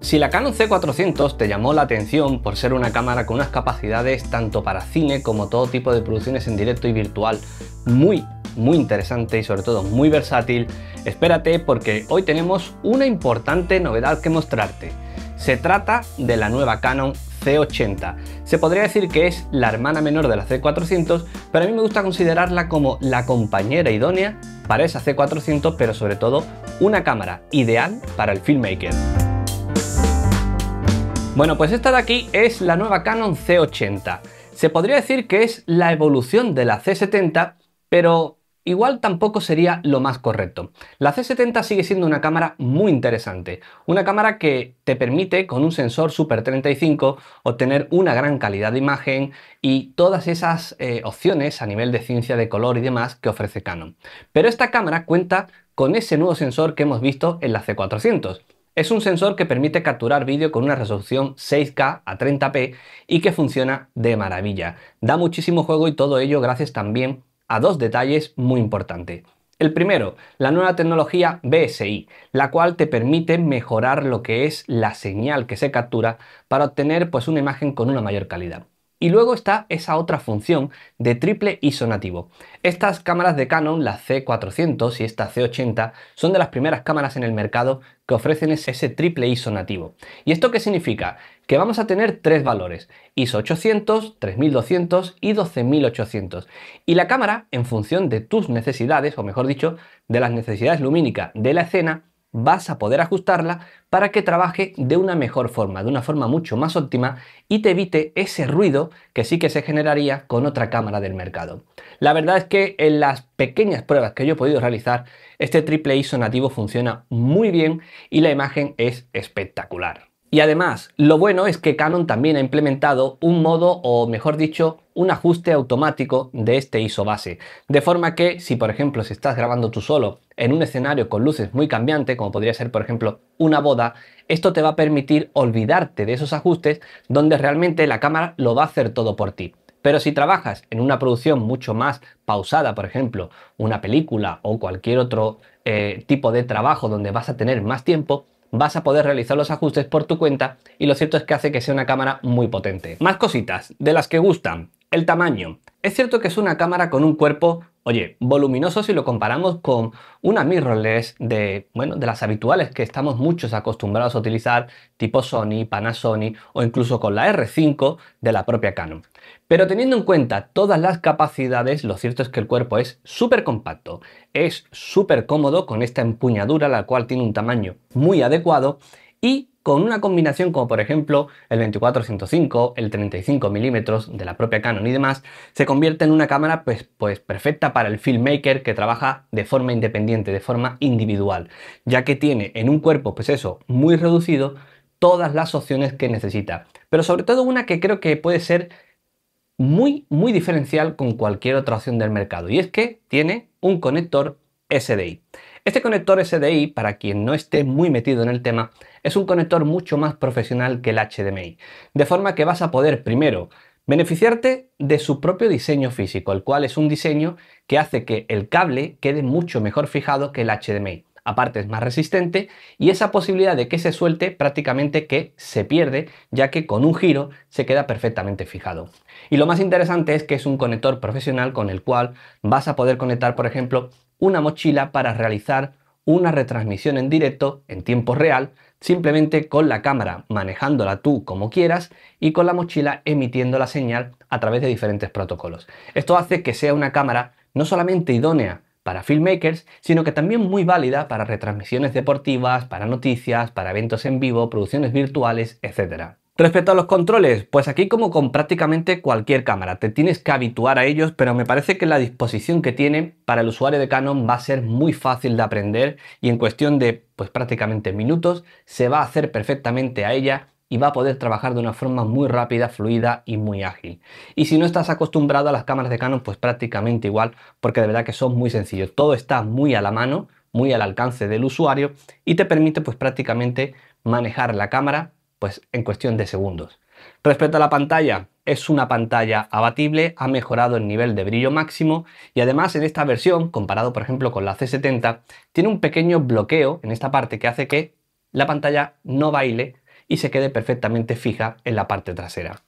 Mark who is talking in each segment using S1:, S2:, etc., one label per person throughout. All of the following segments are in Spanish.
S1: Si la Canon C400 te llamó la atención por ser una cámara con unas capacidades tanto para cine como todo tipo de producciones en directo y virtual muy muy interesante y sobre todo muy versátil, espérate porque hoy tenemos una importante novedad que mostrarte. Se trata de la nueva Canon C80. Se podría decir que es la hermana menor de la C400, pero a mí me gusta considerarla como la compañera idónea para esa C400, pero sobre todo una cámara ideal para el filmmaker. Bueno, pues esta de aquí es la nueva Canon C80. Se podría decir que es la evolución de la C70, pero igual tampoco sería lo más correcto. La C70 sigue siendo una cámara muy interesante, una cámara que te permite con un sensor Super 35 obtener una gran calidad de imagen y todas esas eh, opciones a nivel de ciencia de color y demás que ofrece Canon. Pero esta cámara cuenta con ese nuevo sensor que hemos visto en la C400, es un sensor que permite capturar vídeo con una resolución 6K a 30p y que funciona de maravilla. Da muchísimo juego y todo ello gracias también a dos detalles muy importantes. El primero, la nueva tecnología BSI, la cual te permite mejorar lo que es la señal que se captura para obtener pues una imagen con una mayor calidad. Y luego está esa otra función de triple ISO nativo. Estas cámaras de Canon, la C400 y esta C80, son de las primeras cámaras en el mercado que ofrecen ese triple ISO nativo. ¿Y esto qué significa? Que vamos a tener tres valores, ISO 800, 3200 y 12800. Y la cámara, en función de tus necesidades, o mejor dicho, de las necesidades lumínicas de la escena, vas a poder ajustarla para que trabaje de una mejor forma, de una forma mucho más óptima y te evite ese ruido que sí que se generaría con otra cámara del mercado. La verdad es que en las pequeñas pruebas que yo he podido realizar, este triple ISO nativo funciona muy bien y la imagen es espectacular. Y además, lo bueno es que Canon también ha implementado un modo, o mejor dicho, un ajuste automático de este ISO base. De forma que si por ejemplo si estás grabando tú solo en un escenario con luces muy cambiante, como podría ser por ejemplo una boda, esto te va a permitir olvidarte de esos ajustes donde realmente la cámara lo va a hacer todo por ti. Pero si trabajas en una producción mucho más pausada, por ejemplo, una película o cualquier otro eh, tipo de trabajo donde vas a tener más tiempo, vas a poder realizar los ajustes por tu cuenta y lo cierto es que hace que sea una cámara muy potente. Más cositas de las que gustan. El tamaño. Es cierto que es una cámara con un cuerpo, oye, voluminoso si lo comparamos con una mirrorless de, bueno, de las habituales que estamos muchos acostumbrados a utilizar, tipo Sony, Panasonic o incluso con la R5 de la propia Canon. Pero teniendo en cuenta todas las capacidades, lo cierto es que el cuerpo es súper compacto, es súper cómodo con esta empuñadura, la cual tiene un tamaño muy adecuado y con una combinación como por ejemplo el 24 el 35mm de la propia Canon y demás, se convierte en una cámara pues, pues perfecta para el filmmaker que trabaja de forma independiente, de forma individual, ya que tiene en un cuerpo pues eso, muy reducido, todas las opciones que necesita. Pero sobre todo una que creo que puede ser muy, muy diferencial con cualquier otra opción del mercado. Y es que tiene un conector SDI. Este conector SDI, para quien no esté muy metido en el tema, es un conector mucho más profesional que el HDMI, de forma que vas a poder primero beneficiarte de su propio diseño físico, el cual es un diseño que hace que el cable quede mucho mejor fijado que el HDMI. Aparte es más resistente y esa posibilidad de que se suelte prácticamente que se pierde, ya que con un giro se queda perfectamente fijado. Y lo más interesante es que es un conector profesional con el cual vas a poder conectar, por ejemplo, una mochila para realizar una retransmisión en directo en tiempo real, simplemente con la cámara manejándola tú como quieras y con la mochila emitiendo la señal a través de diferentes protocolos. Esto hace que sea una cámara no solamente idónea para filmmakers, sino que también muy válida para retransmisiones deportivas, para noticias, para eventos en vivo, producciones virtuales, etc. Respecto a los controles, pues aquí como con prácticamente cualquier cámara, te tienes que habituar a ellos, pero me parece que la disposición que tiene para el usuario de Canon va a ser muy fácil de aprender y en cuestión de pues prácticamente minutos se va a hacer perfectamente a ella y va a poder trabajar de una forma muy rápida, fluida y muy ágil. Y si no estás acostumbrado a las cámaras de Canon, pues prácticamente igual, porque de verdad que son muy sencillos. Todo está muy a la mano, muy al alcance del usuario y te permite pues prácticamente manejar la cámara pues en cuestión de segundos. Respecto a la pantalla, es una pantalla abatible, ha mejorado el nivel de brillo máximo y además en esta versión, comparado por ejemplo con la C70, tiene un pequeño bloqueo en esta parte que hace que la pantalla no baile y se quede perfectamente fija en la parte trasera.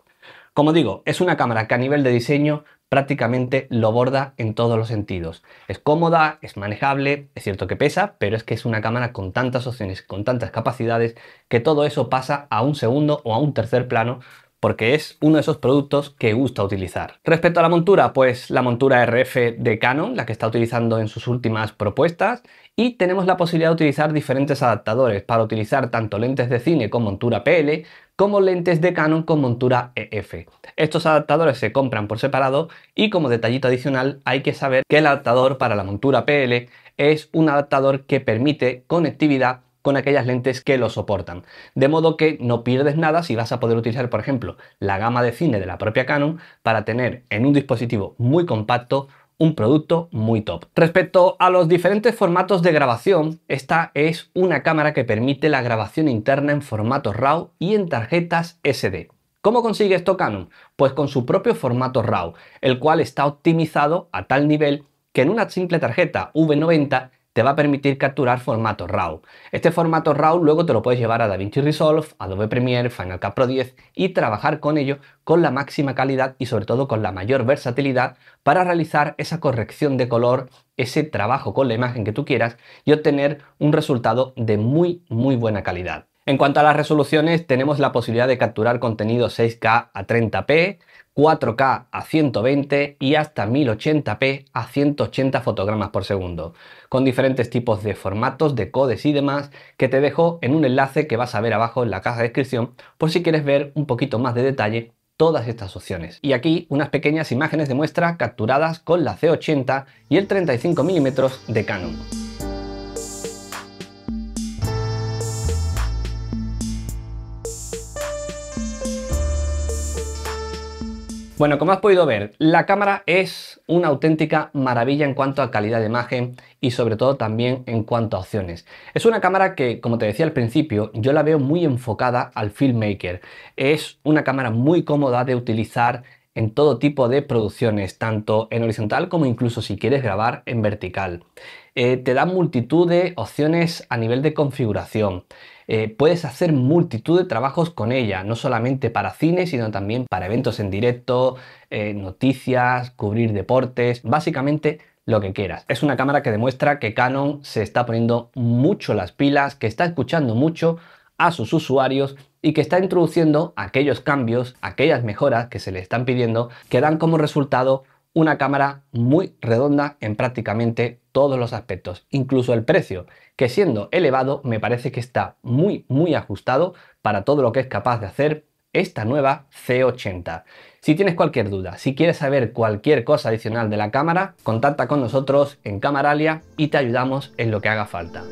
S1: Como digo, es una cámara que a nivel de diseño prácticamente lo borda en todos los sentidos. Es cómoda, es manejable, es cierto que pesa, pero es que es una cámara con tantas opciones, con tantas capacidades, que todo eso pasa a un segundo o a un tercer plano porque es uno de esos productos que gusta utilizar. Respecto a la montura, pues la montura RF de Canon, la que está utilizando en sus últimas propuestas, y tenemos la posibilidad de utilizar diferentes adaptadores para utilizar tanto lentes de cine con montura PL, como lentes de Canon con montura EF. Estos adaptadores se compran por separado y como detallito adicional hay que saber que el adaptador para la montura PL es un adaptador que permite conectividad con aquellas lentes que lo soportan. De modo que no pierdes nada si vas a poder utilizar, por ejemplo, la gama de cine de la propia Canon para tener en un dispositivo muy compacto un producto muy top. Respecto a los diferentes formatos de grabación, esta es una cámara que permite la grabación interna en formato RAW y en tarjetas SD. ¿Cómo consigue esto Canon? Pues con su propio formato RAW, el cual está optimizado a tal nivel que en una simple tarjeta V90 te va a permitir capturar formato RAW. Este formato RAW luego te lo puedes llevar a DaVinci Resolve, Adobe Premiere, Final Cut Pro 10 y trabajar con ello con la máxima calidad y sobre todo con la mayor versatilidad para realizar esa corrección de color, ese trabajo con la imagen que tú quieras y obtener un resultado de muy muy buena calidad. En cuanto a las resoluciones, tenemos la posibilidad de capturar contenido 6K a 30p, 4K a 120 y hasta 1080p a 180 fotogramas por segundo, con diferentes tipos de formatos, de codes y demás que te dejo en un enlace que vas a ver abajo en la caja de descripción por si quieres ver un poquito más de detalle todas estas opciones. Y aquí unas pequeñas imágenes de muestra capturadas con la C80 y el 35 mm de Canon. Bueno, como has podido ver, la cámara es una auténtica maravilla en cuanto a calidad de imagen y sobre todo también en cuanto a opciones. Es una cámara que, como te decía al principio, yo la veo muy enfocada al filmmaker. Es una cámara muy cómoda de utilizar en todo tipo de producciones, tanto en horizontal como incluso si quieres grabar en vertical. Eh, te da multitud de opciones a nivel de configuración. Eh, puedes hacer multitud de trabajos con ella, no solamente para cine, sino también para eventos en directo, eh, noticias, cubrir deportes, básicamente lo que quieras. Es una cámara que demuestra que Canon se está poniendo mucho las pilas, que está escuchando mucho a sus usuarios y que está introduciendo aquellos cambios, aquellas mejoras que se le están pidiendo, que dan como resultado una cámara muy redonda en prácticamente todos los aspectos, incluso el precio, que siendo elevado me parece que está muy muy ajustado para todo lo que es capaz de hacer esta nueva C80. Si tienes cualquier duda, si quieres saber cualquier cosa adicional de la cámara, contacta con nosotros en Camaralia y te ayudamos en lo que haga falta.